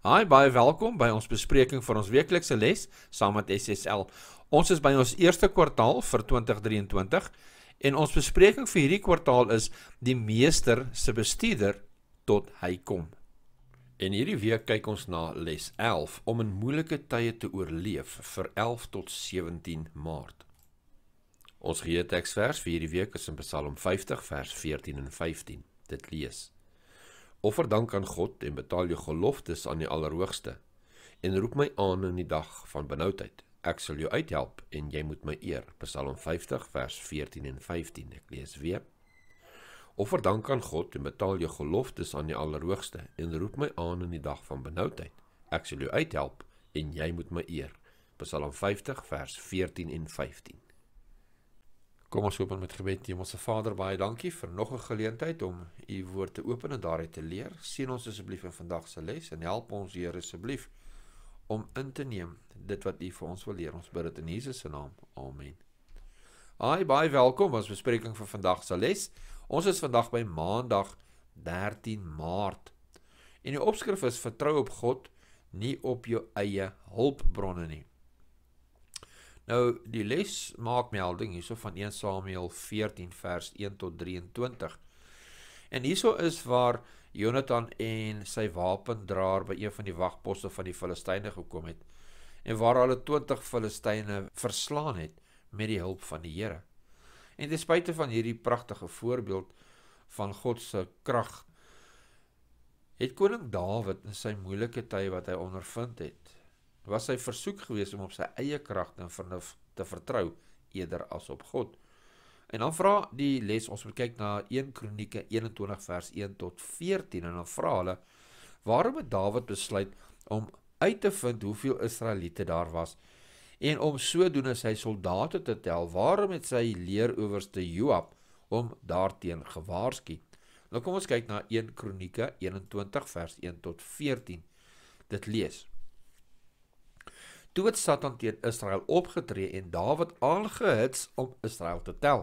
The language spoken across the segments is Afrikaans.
Hi, baie welkom by ons bespreking van ons weeklikse les saam met SSL. Ons is by ons eerste kwartaal vir 2023 en ons bespreking vir hierdie kwartaal is die meester se bestuurder tot hy kom. En hierdie week kyk ons na les 11 om in moeilike tye te oorleef vir 11 tot 17 Maart. Ons gee teksvers vir hierdie week is in Psalm 50 vers 14 en 15. Dit lees: Offer dank aan God en betaal jou geloftes aan die Allerhoogste en roep my aan in die dag van benoudheid. Ek sal jou uithelp en jy moet my eer. Psalm 50 vers 14 en 15. Ek lees weer. Offer dank aan God en betaal jou geloftes aan die Allerhoogste en roep my aan in die dag van benoudheid. Ek sal jou uithelp en jy moet my eer. Psalm 50 vers 14 en 15. Kom ons open met gebed. Hemelse Vader, baie dankie vir nog 'n geleentheid om u woord te open en daaruit te leer. Seën ons asseblief in vandag se les en help ons Here asseblief om in te neem dit wat u vir ons wil leer. Ons bid dit in Jesus se naam. Amen. Hi, baie welkom ons bespreking vir vandag se les. Ons is vandag by Maandag 13 Maart. En die opskrif is vertrou op God, nie op jou eie hulpbronne nie. Nou die les maak melding hierso van 1 Samuel 14 vers 1 tot 23. En hierso is waar Jonathan en sy wapendrager by een van die wagposte van die Filistyne gekom het en waar hulle 20 Filistyne verslaan het met die hulp van die Here. En ten spyte van hierdie pragtige voorbeeld van God se krag het koning Dawid in sy moeilike tye wat hy ondervind het, was hy versoek geweest om op sy eie krag en vernuf te vertrou eerder as op God. En dan vra die les ons moet kyk na 1 Kronieke 21 vers 1 tot 14 en dan vra hulle waarom het Dawid besluit om uit te vind hoeveel Israeliete daar was en om sodoende sy soldate te tel. Waarom het sy leeroorste Joab om daarteen gewaarsku? Nou kom ons kyk na 1 Kronieke 21 vers 1 tot 14. Dit lees Toe het Satan teen Israel opgetree en Dawid aangehits om Israel te tel.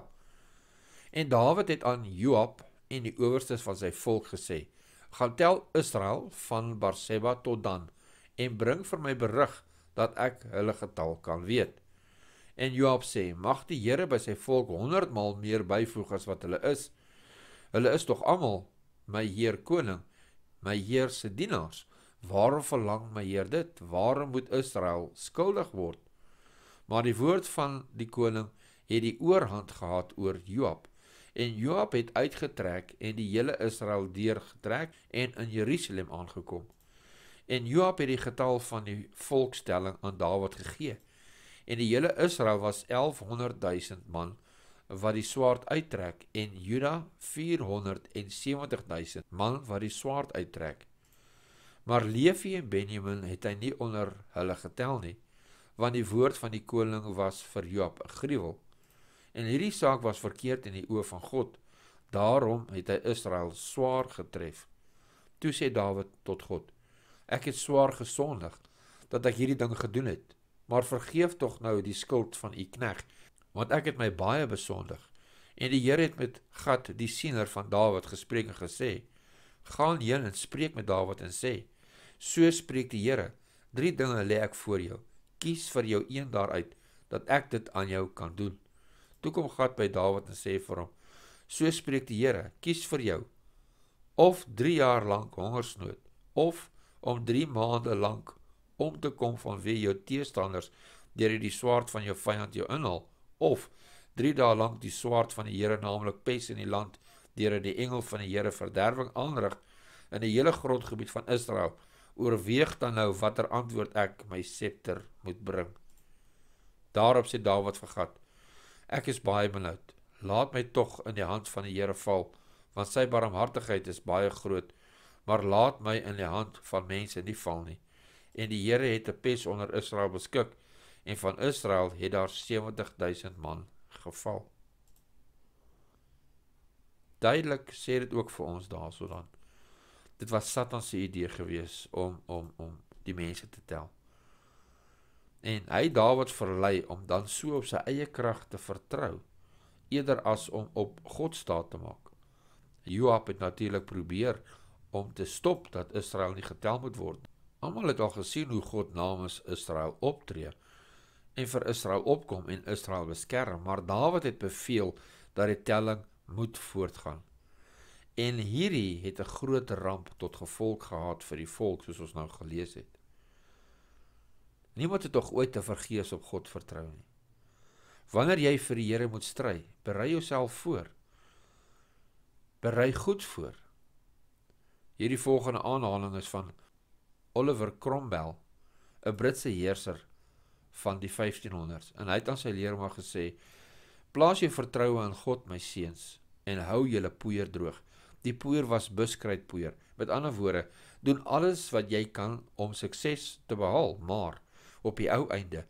En Dawid het aan Joab en die owerstes van sy volk gesê: "Gaan tel Israel van Barseba tot Dan en bring vir my berig dat ek hulle getal kan weet." En Joab sê: "Mag die Here by sy volk 100 maal meer byvoeg as wat hulle is. Hulle is tog almal my heer koning, my heer se dienaars." Waarom verlang my Heer dit? Waarom moet Israel skuldig word? Maar die woord van die koning het die oorhand gehad oor Joab en Joab het uitgetrek en die hele Israel deurgetrek en in Jerusalem aangekom. En Joab het die getal van die volkstelling aan Dawid gegee. En die hele Israel was 1100000 man wat die swaard uittrek en Juda 470000 man wat die swaard uittrek. Maar Levi en Benjamin het hy nie onder hulle getel nie, want die woord van die koning was vir Joab 'n gruwel. En hierdie saak was verkeerd in die oë van God. Daarom het hy Israel swaar getref. Toe sê Dawid tot God: Ek het swaar gesondig dat ek hierdie ding gedoen het, maar vergeef tog nou die skuld van u knegt, want ek het my baie besondig. En die Here het met Gad, die siener van Dawid, gespreek en gesê: Gaan heen en spreek met Dawid en sê: So spreek die Here: Drie dinge lê ek voor jou. Kies vir jou een daaruit dat ek dit aan jou kan doen. Toe kom God by Dawid en sê vir hom: So spreek die Here: Kies vir jou of 3 jaar lank hongersnood of om 3 maande lank om te kom vanweë jou teestanders deur die swaard van jou vyand jou inhaal of 3 dae lank die swaard van die Here naamlik pes in die land deur die engel van die Here verderwing aanrig in die hele grondgebied van Israel oorweeg dan nou watter antwoord ek my scepter moet bring. Daarop sê Dawid vir Gat: Ek is baie benoud. Laat my tog in die hand van die Here val, want sy barmhartigheid is baie groot, maar laat my in die hand van mense nie val nie. En die Here het 'n pes onder Israel beskik en van Israel het daar 70000 man geval. Duidelik sê dit ook vir ons daarso dan dit was Satan se idee gewees om om om die mense te tel. En hy het Dawid verlei om dan so op sy eie krag te vertrou eerder as om op God staat te maak. Joab het natuurlik probeer om te stop dat Israel nie getel moet word. Almal het al gesien hoe God namens Israel optree en vir Israel opkom en Israel beskerm, maar Dawid het beveel dat die telling moet voortgaan. En hierdie het 'n groot ramp tot gevolg gehad vir die volk soos ons nou gelees het. Niemand het tog ooit te vergeefs op God vertrou nie. Wanneer jy vir die Here moet stry, berei jouself voor. Berei goed voor. Hierdie volgende aanhaling is van Oliver Cromwell, 'n Britse heerser van die 1500s, en hy het aan sy leerlinge gesê: "Plaas jou vertroue in God, my seuns, en hou julle poeier droog." Die poeier was buskruitpoeier. Met ander woorde, doen alles wat jy kan om sukses te behaal, maar op die ou einde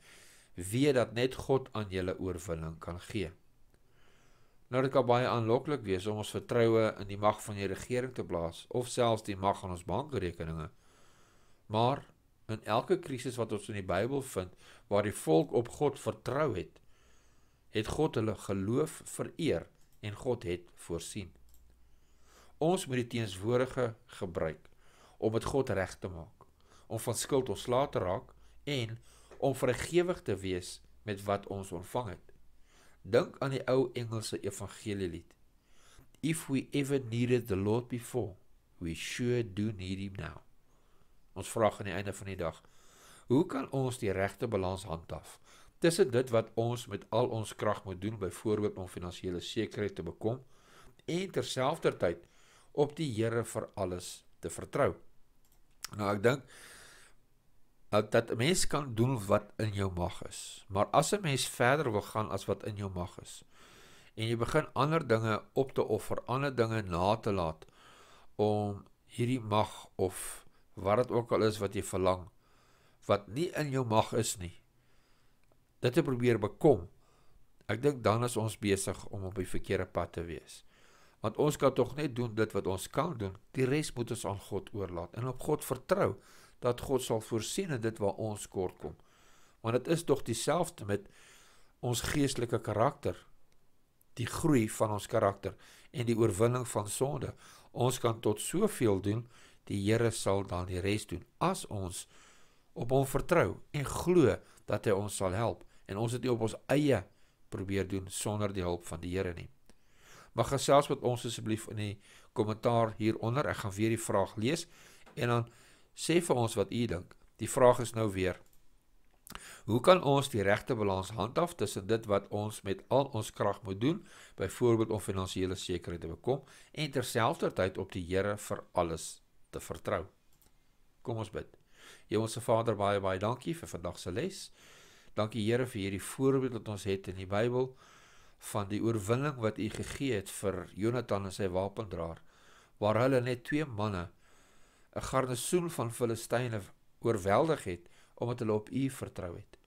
weet dat net God aan julle oorwinning kan gee. Nou dit kan baie aanloklik wees om ons vertroue in die mag van die regering te blaas of selfs die mag van ons bankrekeninge. Maar in elke krisis wat ons in die Bybel vind waar die volk op God vertrou het, het God hulle geloof vereer en God het voorsien. Ons moet die teenswoordige gebruik om dit God reg te maak, om van skuld ontslae te raak en om vergewig te wees met wat ons ontvang het. Dink aan die ou Engelse evangelielied. If we ever needed the Lord before, we sure do need him now. Ons vra aan die einde van die dag, hoe kan ons die regte balans handhaaf? Dis dit wat ons met al ons krag moet doen, byvoorbeeld om finansiële sekerheid te bekom en terselfdertyd te op die Here vir alles te vertrou. Nou ek dink eh, dat 'n mens kan doen wat in jou mag is. Maar as 'n mens verder wil gaan as wat in jou mag is en jy begin ander dinge op te offer, ander dinge na te laat om hierdie mag of wat dit ook al is wat jy verlang wat nie in jou mag is nie. Dit te probeer bekom. Ek dink dan is ons besig om op die verkeerde pad te wees want ons kan tog net doen dit wat ons kan doen. Die res moet ons aan God oorlaat en op God vertrou dat God sal voorsien in dit wat ons kort kom. Want dit is tog dieselfde met ons geestelike karakter, die groei van ons karakter en die oorwinning van sonde. Ons kan tot soveel doen, die Here sal dan die res doen as ons op hom vertrou en glo dat hy ons sal help en ons dit nie op ons eie probeer doen sonder die hulp van die Here nie. Mag gesels met ons asseblief in die kommentaar hieronder. Ek gaan weer die vraag lees en dan sê vir ons wat u dink. Die vraag is nou weer: Hoe kan ons die regte balans handhaaf tussen dit wat ons met al ons krag moet doen, byvoorbeeld om finansiële sekerheid te bekom, en terselfdertyd op die Here vir alles te vertrou? Kom ons bid. Jy ons Vader, baie baie dankie vir vandag se les. Dankie Here vir hierdie voorbeeld wat ons het in die Bybel van die oorwinning wat u gegee het vir Jonatan en sy wapendraer waar hulle net twee manne 'n garnisoen van Filistyne oorweldig het omdat hulle op u vertrou het.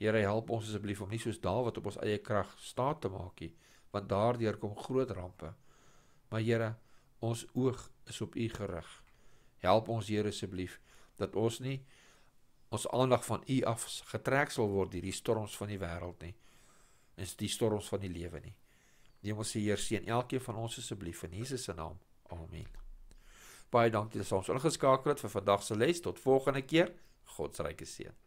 Here help ons asseblief om nie soos Dawid op ons eie krag staat te maak nie want daardeur kom groot rampe. Maar Here, ons oog is op u gerig. Help ons Here asseblief dat ons nie ons aandag van u af getrek sal word deur die storms van die wêreld nie in die storms van die lewe nie. Die Hemelse Heer seën elkeen van ons asseblief in Jesus se naam. Amen. Baie dankie dat ons ingeskakel het vir vandag se les. Tot volgende keer. God se ryke seën.